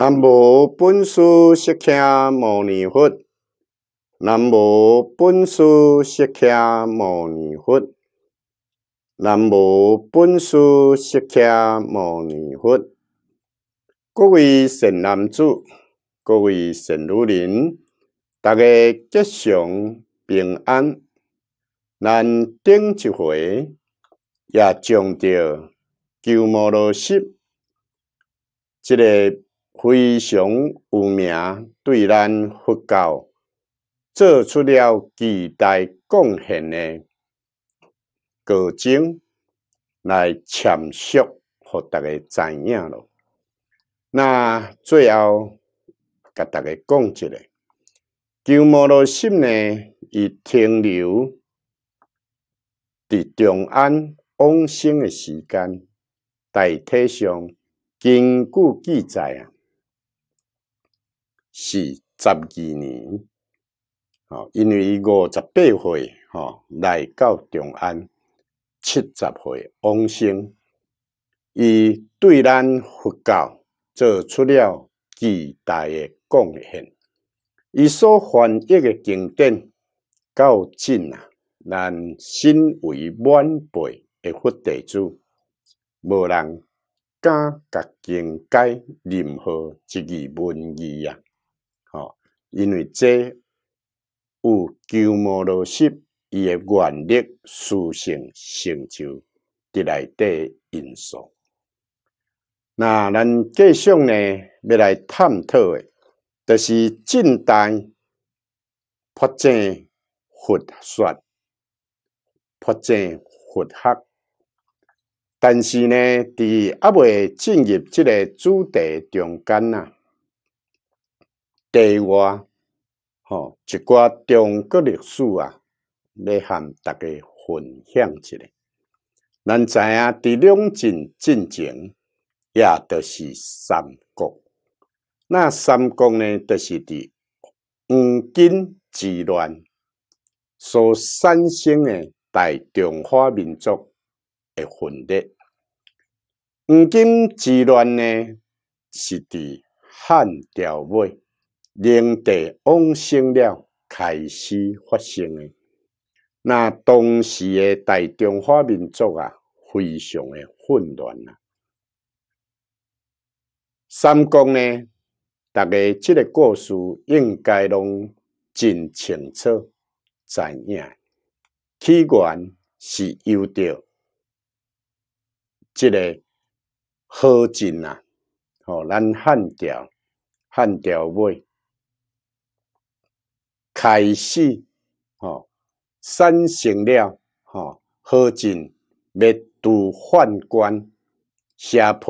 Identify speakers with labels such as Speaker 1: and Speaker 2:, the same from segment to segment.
Speaker 1: 南无本师释迦牟尼佛，南无本师释迦牟尼佛，南无本师释迦牟尼佛。各位神男子，各位神女人，大家吉祥平安。咱顶一回，也强着救摩罗心，这个。非常有名，对咱佛教做出了巨大贡献的个僧，来阐述，互大家知影了。那最后，甲大家讲一个，鸠摩罗什呢，伊停留伫长安往生的时间，大体上，根据记载啊。是十二年，因为五十八岁，来嚟到长安七十岁，往生，伊对咱佛教做出了巨大诶贡献，伊所翻译诶经典够尽啊，咱身为晚辈诶佛弟子，无人敢甲更改任何一字文字啊！好，因为这有鸠摩罗什伊诶愿力、事性成就伫内底因素。那咱继续呢，要来探讨诶，就是近代佛正佛说、佛正佛学。但是呢，伫啊未进入即个主题中间啊，地话，吼，一寡中国历史啊，来含大家分享一下。咱知影，伫两晋晋前，也著是三国。那三国呢，就是伫黄巾之乱所产生诶大中华民族诶分裂。黄巾之乱呢，是伫汉朝末。灵地往生了，开始发生诶。那当时诶大中华民族啊，非常诶混乱啊。三公呢，大家即个故事应该拢真清楚知影。起源是有着即个何进啊，吼，咱汉朝汉朝尾。开始吼，产生了吼，贺进灭度宦官下派，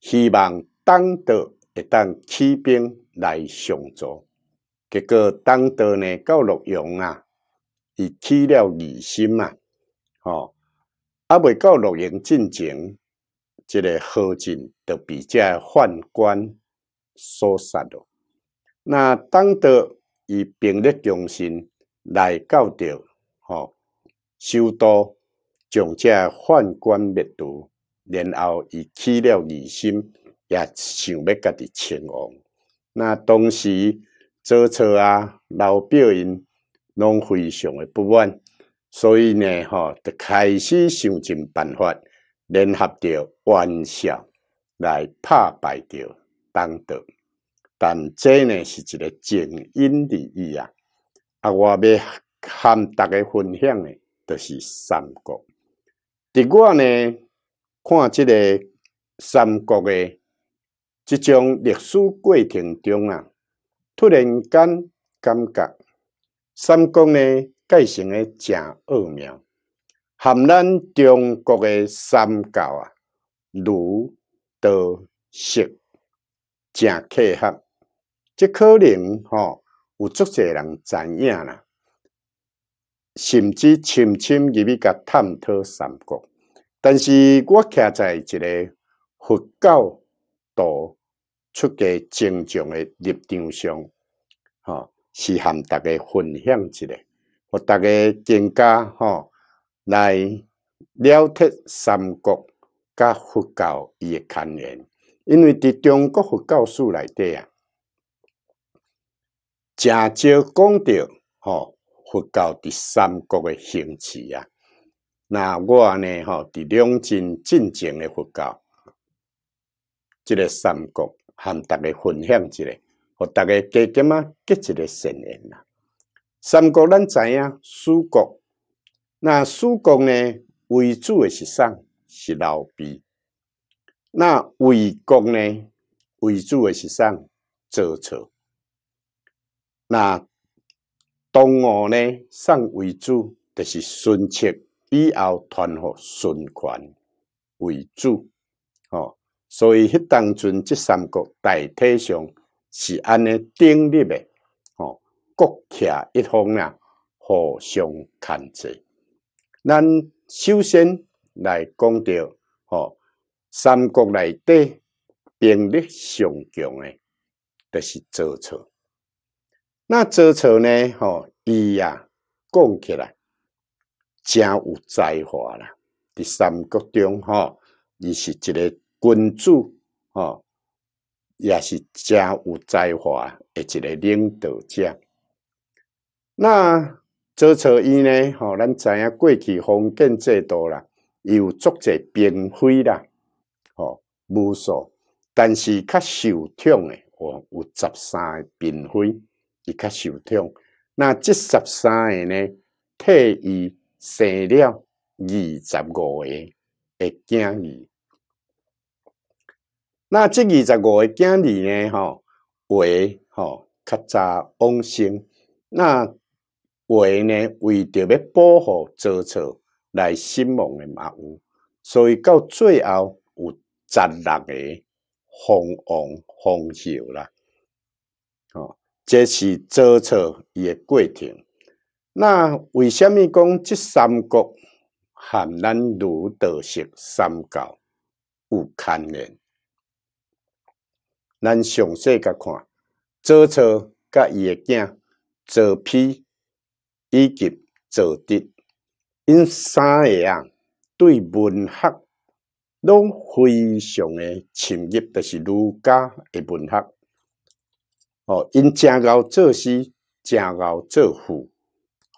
Speaker 1: 希望当德会当起兵来相助。结果当德呢到洛阳啊，伊起了疑心啊，吼，啊未到洛阳进前，这个贺进就比较宦官所杀了。那当德。以兵力中心来教导，吼，修都将这宦官灭除，然后伊起了疑心，也想要家己前王。那当时左错啊，老表因拢非常的不满，所以呢，吼，就开始想尽办法联合着袁绍来打败着当地。但这呢是一个正因的已啊！啊，我要和大家分享的，就是三国。伫我呢看这个三国的这种历史过程中啊，突然间感觉三国呢改成个正恶苗，含咱中国的三教啊儒、道、释正契合。这可能吼有足侪人知影啦，甚至深深入去探讨三国。但是我徛在一个佛教徒出个尊重的立场上，吼是和大家分享一下，和大家增加吼来了解三国甲佛教伊个关联。因为伫中国佛教史内底啊。正少讲到吼佛教伫三国诶兴起啊，那我呢吼伫两晋真正诶佛教，即个三国含逐个分享即个，互逐个加减啊，加一个信验啦。三国咱知影，蜀国，那蜀国呢为主诶是尚是刘备，那魏国呢为主诶是尚曹操。那东吴呢？上为主，就是孙策；以后团伙孙权为主，哦，所以迄当阵，即三国大体上是安尼定立的，哦，各倚一方啊，互相牵制。咱首先来讲着，哦，三国内底兵力上强的，就是曹操。那做错呢？吼，伊呀讲起来真有才华啦。伫三国中吼，伊是一个君吼、嗬，也是真有才华诶，一个领导者。那做错伊呢？吼，咱知影过去封建制度啦，伊有足者嫔妃啦，吼无数，但是较受宠诶，吼有十三个嫔妃。伊较受痛，那即十三个呢？特意生了二十五个，会惊儿。那即二十五个惊儿呢？吼为吼较早往生。那为呢？为着要保护制造来兴旺的嘛有，所以到最后有十六个。红红红秀啦，哦。这是做错伊诶过程。那为虾米讲这三国含咱儒道释三教有牵连？咱详细甲看，做错甲伊诶囝做批以及做敌，因三个啊对文学拢非常诶深入，就是儒家诶文学。哦，因诚贤做诗，诚贤做赋。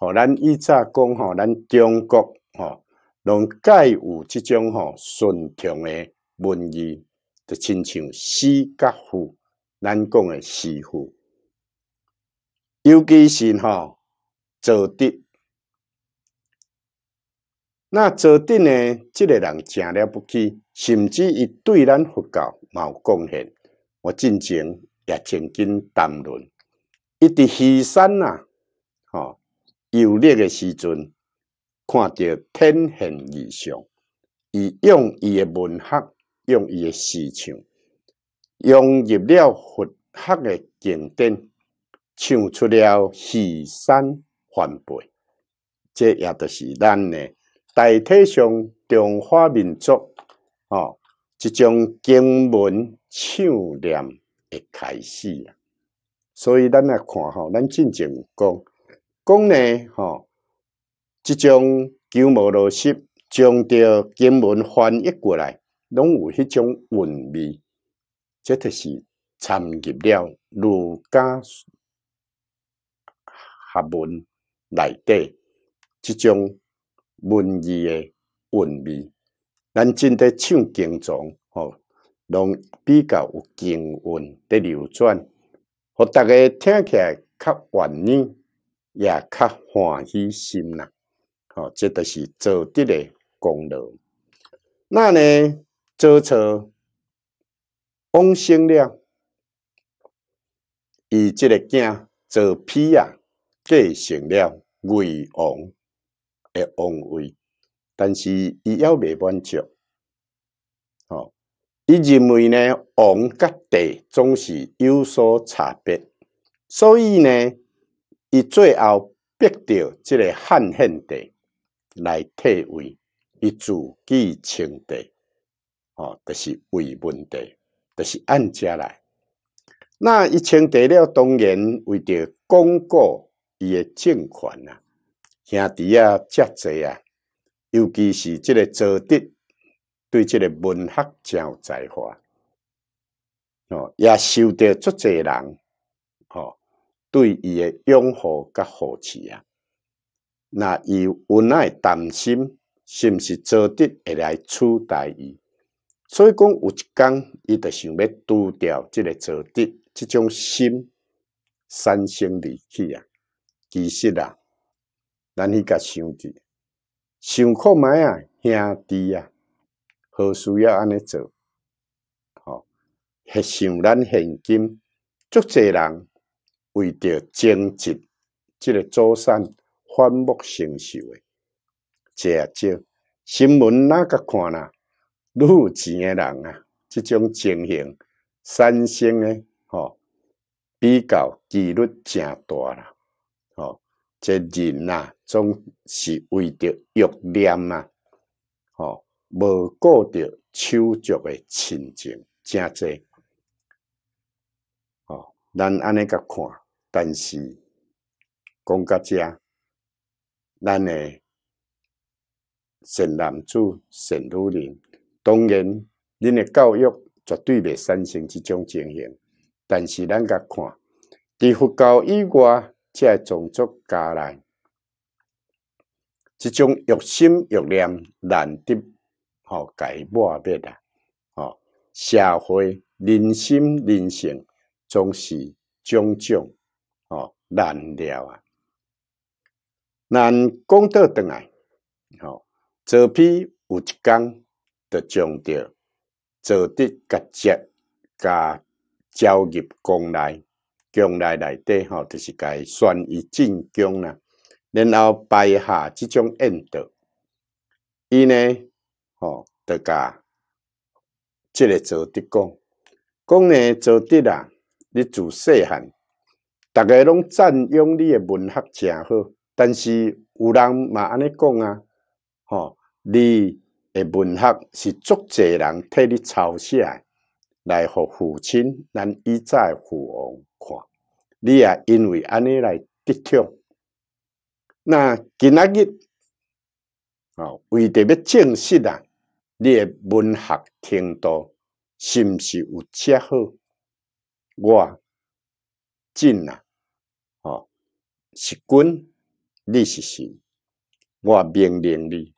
Speaker 1: 哦，咱以早讲吼，咱中国吼，拢解有即种吼顺从诶文义，就亲像诗甲赋，咱讲诶诗赋。尤其是吼，做弟。那做弟呢，这个人诚了不起，甚至伊对咱佛教嘛有贡献，我进前也曾经谈论，一直西山啊，吼，有历诶时阵，看着天行异象，伊用伊诶文学，用伊诶诗唱，融入了佛学诶经典，唱出了西山翻倍。这也著是咱诶大体上中华民族哦，一种经文唱念。会开始啊！所以咱来看吼，咱进前讲讲呢，吼，即种鸠摩罗什将着经文翻译过来，拢有迄种文味，这就是参入了儒家学问内底即种文字诶韵味。咱正在唱经中。拢比较有经运伫流转，互逐个听起来较愿意，也较欢喜心啦。好，即个是做对的功劳。那呢，做错往生了，以即个囝做屁啊，继承了魏王的王位，但是伊要未满足。伊认为呢，王甲帝总是有所差别，所以呢，伊最后逼着即个汉献帝来退位，伊自己清帝。哦，著是为问题，著是按家来。那伊清帝了，当然为着巩固伊诶政权啊，兄弟啊，遮济啊，尤其是即个曹德。对即个文学有才华，哦，也受到足济人，哦，对伊诶拥护甲好奇啊。那伊无奈担心，是毋是做得会来取代伊？所以讲有一天，伊就想要丢掉即个做得即种心，三心二意啊。其实啊，咱去甲想住，想看卖啊，兄弟啊。何需要安尼做？吼！想咱现今，足济人为着经济，即个祖产反目成仇诶。这少新闻哪甲看啦？有钱诶人啊，即种情形，产生诶吼，比较几率真大啦。吼，即人啊，总是为着欲念啊，吼。无顾着手足诶亲情真济。哦，咱安尼甲看，但是讲到遮，咱诶，神男子、神女人，当然恁诶教育绝对未产生即种情形。但是咱甲看，伫佛教以外，即种族家内，即种育心育念难得。吼，改抹灭啦，吼社会人心人性总是种种吼难料啊。难讲倒倒来，吼做批有一工，就将着做的各节甲招入宫内，宫内内底吼，就是该选伊进宫啦。然后摆下即种恩德，伊呢？哦，大家，即个做德讲，讲呢做德啊，你自细汉，逐个拢赞扬你诶文学诚好，但是有人嘛安尼讲啊，吼，你诶文学是足济人替你抄写，来互父亲、咱一再父王看，你也因为安尼来得奖。那今仔日，哦，为特别正式啊。你文学程度是毋是有遮好？我进啦，哦，是君，你是神，我命令你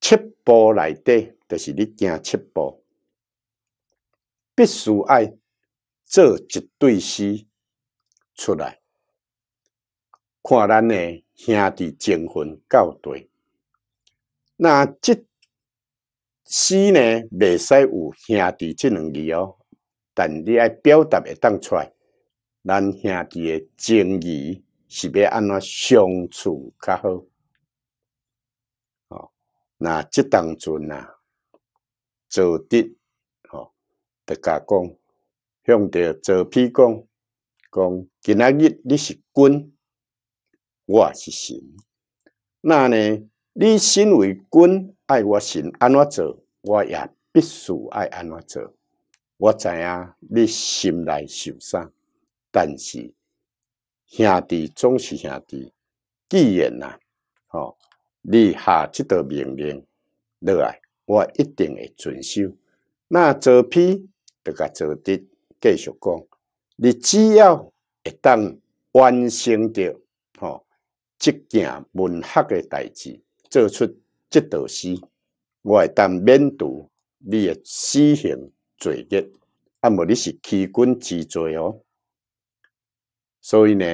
Speaker 1: 七步内底，就是你行七步，必须要做一对诗出来。看咱诶兄弟情分到底。那即。死呢，未使有兄弟即两字哦，但你爱表达会当出，来，咱兄弟诶情谊是要安怎相处较好？哦，那即当阵啊，做滴，哦，得甲讲，向着做批讲，讲今仔日你是君，我是神。那呢？你身为君，爱我心，安怎做，我也必须爱安怎做。我知影你心内受伤，但是兄弟总是兄弟。既然呐，吼，你下即道命令，落来，我一定会遵守。那做批得甲做的，继续讲。你只要会当完成着吼即件文学诶代志。做出即道诗，我会当免除你诶死刑罪孽，啊，无你是欺君之罪哦。所以呢，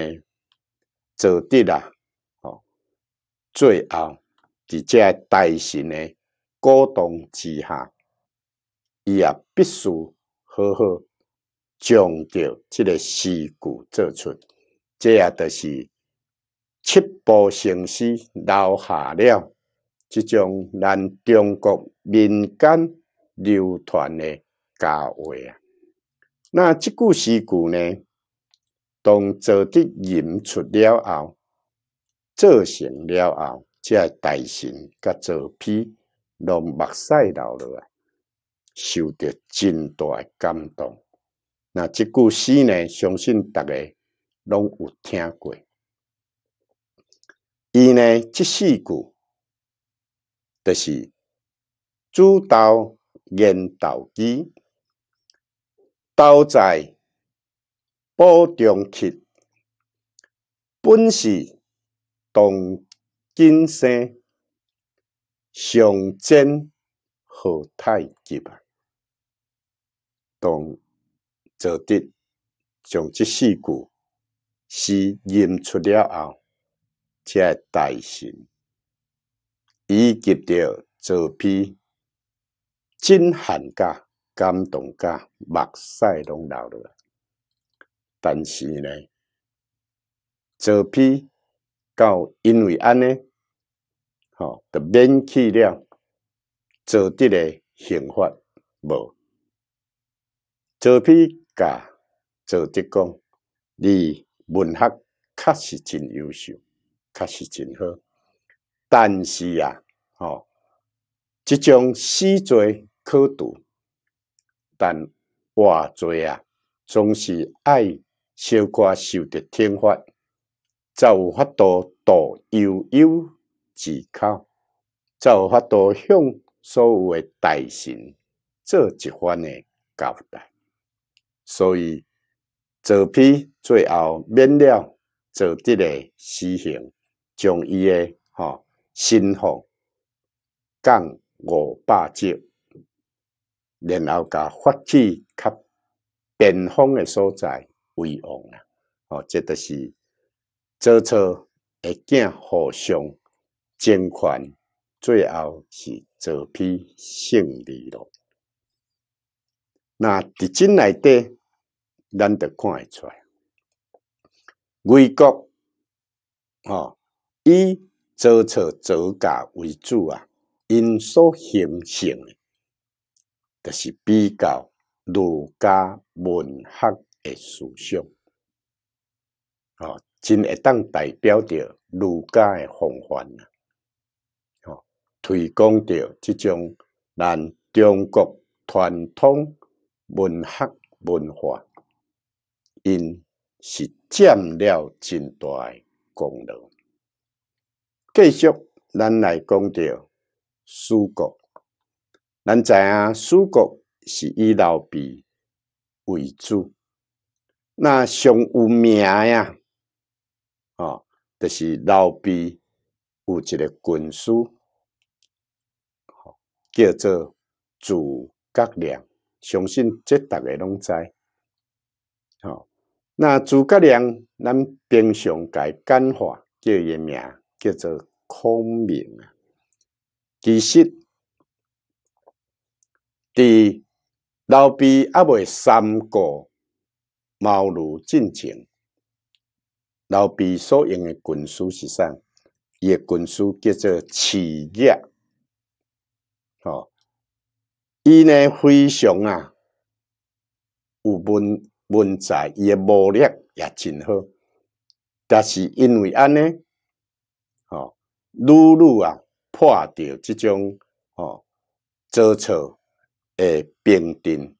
Speaker 1: 做的啦，哦，最后伫这大神诶鼓动之下，伊也必须好好将着即个事故做出，这下的是。七步成诗，留下了即种咱中国民间流传的佳话啊。那即句诗句呢，当作者吟出了后，作成了后，才大神甲品批目屎流落来，受着真大感动。那即句诗呢，相信逐个拢有听过。伊呢，即四股，就是主刀、引导机、道在、波中切，本是同今生相争，何太急啊？同做得将即四股是引出了后。即大神，以及着左批真寒家感动家，目屎拢流落。但是呢，左批到因为安尼吼就免去了做啲诶刑罚无。左批甲做啲讲，你文学确实真优秀。确实真好，但是啊，吼，即种死罪可度，但活罪啊，总是爱小可受着天罚，才有法度度悠悠自考，才有法度向所有诶大神做一番诶交代。所以，这批最后免了做啲嘅死刑。将伊诶吼心房降五百级，然后甲发起较边方诶所在为王啊吼，这著是做错会见互相监管，最后是做批胜利咯。那伫真内底，咱著看会出来，魏国，吼、以著错著假为主啊，因所形成，就是比较儒家文学的思想，哦，真会当代表着儒家诶风范啊，哦，推广着即种咱中国传统文学文化，因是占了真大诶功劳。继续，咱来讲着蜀国。咱知影蜀国是以刘备为主。那上有名呀，哦，就是刘备有一个军师，叫做诸葛亮。相信这大家拢知。哦，那诸葛亮咱平常改简化叫伊名。叫做孔明啊！其实，伫刘备阿未三顾茅庐进前，刘备所用诶军书是啥？伊诶军书叫做《企业》。吼，伊呢非常啊，有文文才，伊诶武力也真好。但是因为安尼，路路啊，破着即种哦，做错诶，病等。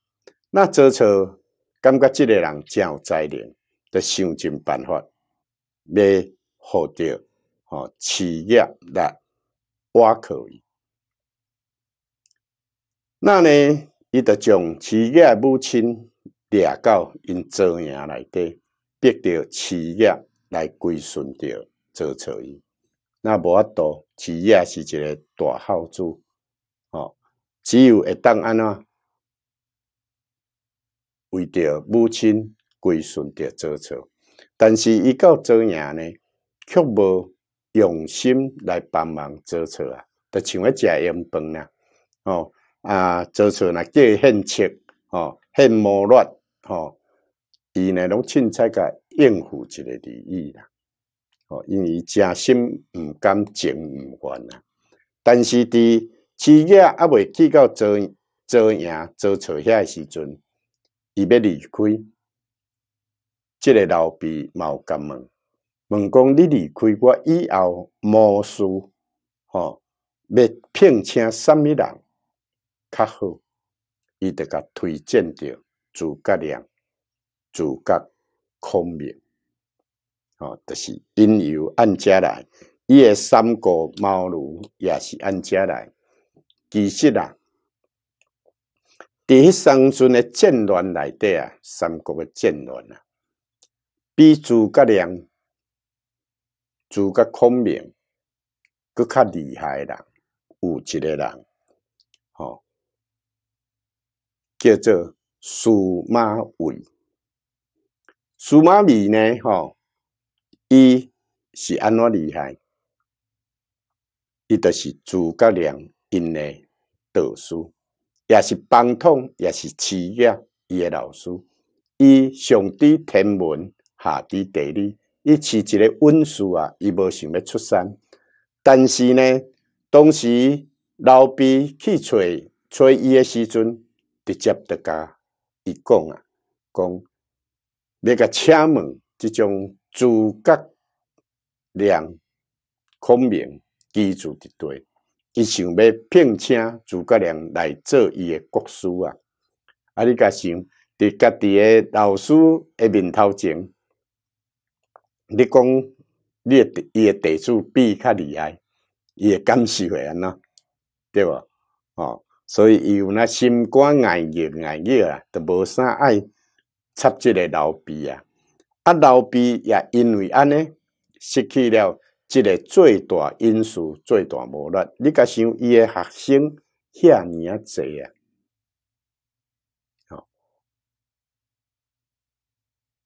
Speaker 1: 那做错，感觉即个人真有才能，得想尽办法要获得哦，企业来挖可以。那呢，伊着将企业母亲掠到因做营内底，逼着企业来归顺着做错伊。那无度，企业是一个大耗子哦，只有会当安怎为着母亲归顺的做错，但是伊到做嘢呢，却无用心来帮忙做错啊，得像一只佣饭啦，哦啊，做错若叫很切，哦，很毛乱，哦，伊呢拢凊彩甲应付一个利益啦。因为真心、毋甘情、毋愿啊。但是，伫企业还未去到做做赢、做错遐时阵，伊要离开，即个老毕有甲问，问讲你离开我以后，无事吼，要聘请什么人较好？伊得甲推荐着诸葛亮、诸葛孔明。哦，就是因由按遮来，伊诶三国毛庐也是按遮来。其实啊，迄三阵诶战乱内底啊，三国诶战乱啊，比诸葛亮、诸葛孔明佫较厉害啦，有一个人，哦，叫做司马懿。司马懿呢，哦。伊是安怎厉害？伊著是诸葛亮，因诶，导师也是帮统，也是企业伊诶老师。伊上知天文，下知地理。伊是一个文书啊，伊无想要出山。但是呢，当时刘备去找找伊诶时阵，直接著甲伊讲啊，讲要甲请问即种。诸葛亮孔明，居住一地，伊想要聘请诸葛亮来做伊诶国师啊！啊，你甲想伫家己诶老师诶面头前，你讲你诶地，伊诶弟子比较厉害，伊诶感受会安怎对无？哦，所以伊有那心肝碍热碍热啊，都无啥爱插即个老逼啊。啊，老毕也因为安尼失去了一个最大因素、最大无力。你甲想，伊诶学生遐尔啊侪啊，好，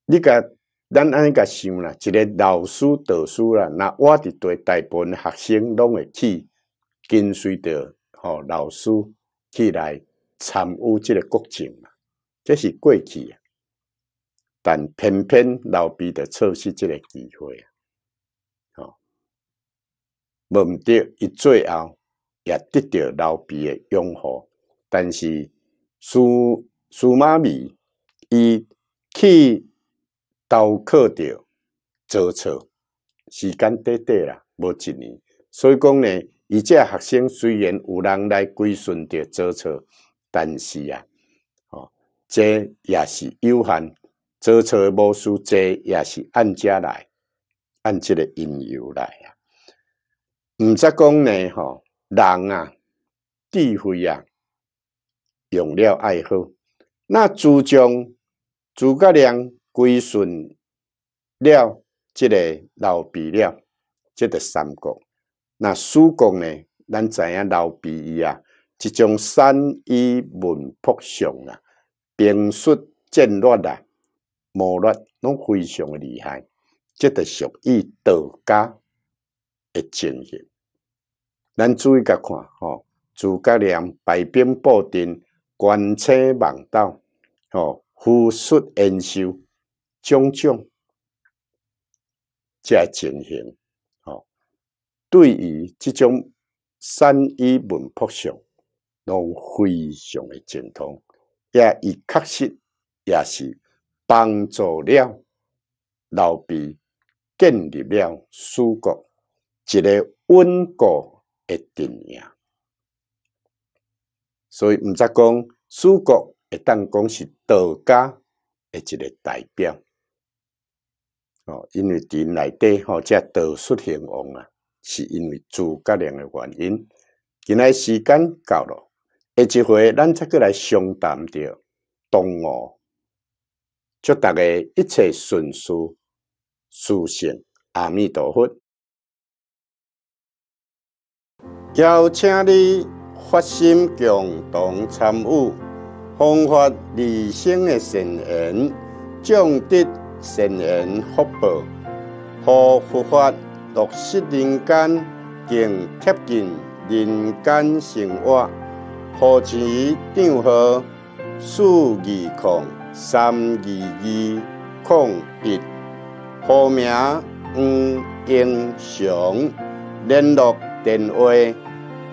Speaker 1: 你甲咱安尼甲想啦，一个老师导师啦，那我伫对大部分学生拢会去跟随着，吼，老师去来参与即个国情嘛，这是过去啊。但偏偏老毕的错失这个机会啊！哦，梦到伊最后也得到老毕的拥护，但是苏苏妈咪伊去都靠着做错，时间短短啦，无一年。所以讲呢，伊这学生虽然有人来归顺着做错，但是啊，哦，这也是有限。做错无事做也是按遮来，按即个因由来啊。唔讲呢吼，人啊，智慧啊，用了爱好。那诸将诸葛亮归顺了即个刘备了，即个三国。那蜀国呢，咱知影刘备伊啊，一种善于文朴相啊，兵术战乱啊。谋乱，拢非常诶厉害，即个属于道家诶精神。咱注意甲看，吼诸葛亮百兵布阵、观车望道、吼呼出延寿种种即精神，吼对于这种善于文破上，拢非常的精通，也伊确实也是。帮助了刘备建立了蜀国，一个稳固的阵营。所以毋则讲蜀国一旦讲是道家的一个代表哦，因为伫内底吼即道术兴旺啊，是因为诸葛亮的原因。今日时间到咯，下一回咱再过来详谈着东吴。祝大家一切顺遂，速成阿弥陀佛。邀请你发心共同参与，弘扬立生的善言，种植善言福报，让佛法落实人间，更贴近人间生活，扶持长河，树义空。三二二空一，户名黄英雄，联络电话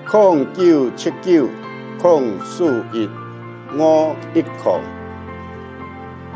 Speaker 1: 空九七九空四一五一空。